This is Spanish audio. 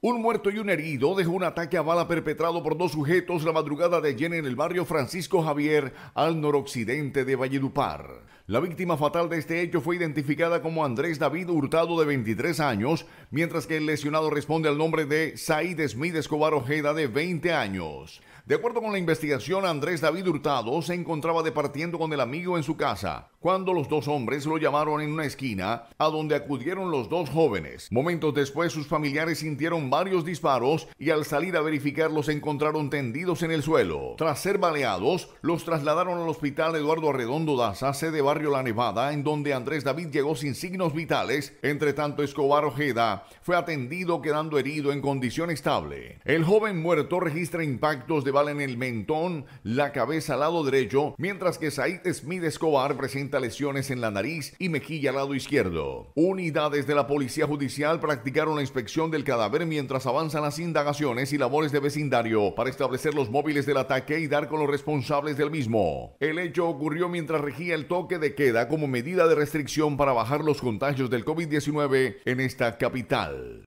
Un muerto y un herido dejó un ataque a bala perpetrado por dos sujetos la madrugada de ayer en el barrio Francisco Javier, al noroccidente de Valledupar. La víctima fatal de este hecho fue identificada como Andrés David Hurtado, de 23 años, mientras que el lesionado responde al nombre de Said Smith Escobar Ojeda, de 20 años. De acuerdo con la investigación, Andrés David Hurtado se encontraba departiendo con el amigo en su casa, cuando los dos hombres lo llamaron en una esquina, a donde acudieron los dos jóvenes. Momentos después sus familiares sintieron varios disparos y al salir a verificar los encontraron tendidos en el suelo. Tras ser baleados, los trasladaron al hospital Eduardo Arredondo Daza, sede barrio La Nevada, en donde Andrés David llegó sin signos vitales. Entre tanto, Escobar Ojeda fue atendido quedando herido en condición estable. El joven muerto registra impactos de bala en el mentón, la cabeza al lado derecho, mientras que Said Smith Escobar presenta lesiones en la nariz y mejilla al lado izquierdo. Unidades de la Policía Judicial practicaron la inspección del cadáver mientras avanzan las indagaciones y labores de vecindario para establecer los móviles del ataque y dar con los responsables del mismo. El hecho ocurrió mientras regía el toque de queda como medida de restricción para bajar los contagios del COVID-19 en esta capital.